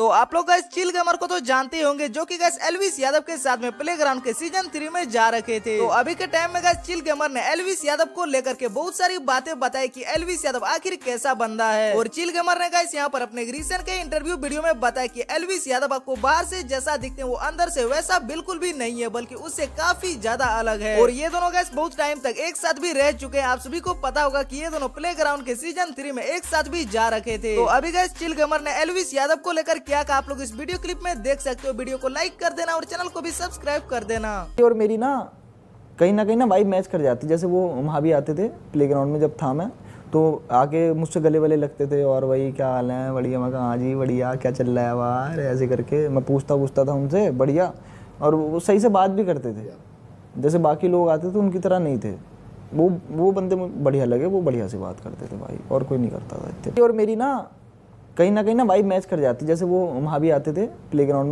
तो आप लोग गैस चिल गेमर को तो जानते होंगे जो कि गैस एलविस यादव के साथ में प्ले ग्राउंड के सीजन थ्री में जा रखे थे तो अभी के टाइम में गैस चिल गेमर ने एलविस यादव को लेकर के बहुत सारी बातें बताई कि एलविस यादव आखिर कैसा बंदा है और चिल गेमर ने गैस यहाँ पर अपने रिसेंट के इंटरव्यू वीडियो में बताया की एलविस यादव आपको बाहर से जैसा दिखते हैं वो अंदर से वैसा बिल्कुल भी नहीं है बल्कि उससे काफी ज्यादा अलग है और ये दोनों गैस बहुत टाइम तक एक साथ भी रह चुके हैं आप सभी को पता होगा की ये दोनों प्ले ग्राउंड के सीजन थ्री में एक साथ भी जा रखे थे तो अभी गैस चिल गेमर ने एलविस यादव को लेकर क्या आप लोग इस वीडियो क्लिप में देख सकते हो वीडियो को लाइक कर देना और चैनल को भी सब्सक्राइब कर देना और मेरी ना कहीं ना कहीं ना वाइब मैच कर जाती जैसे वो वहाँ भी आते थे प्लेग्राउंड में जब था मैं तो आके मुझसे गले वले लगते थे और वही क्या हाल है बढ़िया मैं हाँ जी बढ़िया क्या चल रहा है वार ऐसे करके मैं पूछता पूछता था उनसे बढ़िया और वो सही से बात भी करते थे जैसे बाकी लोग आते थे तो उनकी तरह नहीं थे वो वो बंदे बढ़िया लगे वो बढ़िया से बात करते थे भाई और कोई नहीं करता था और मेरी ना कहीं ना कहीं ना वाइब मैच कर जाती जैसे वो वहाँ भी आते थे प्ले ग्राउंड में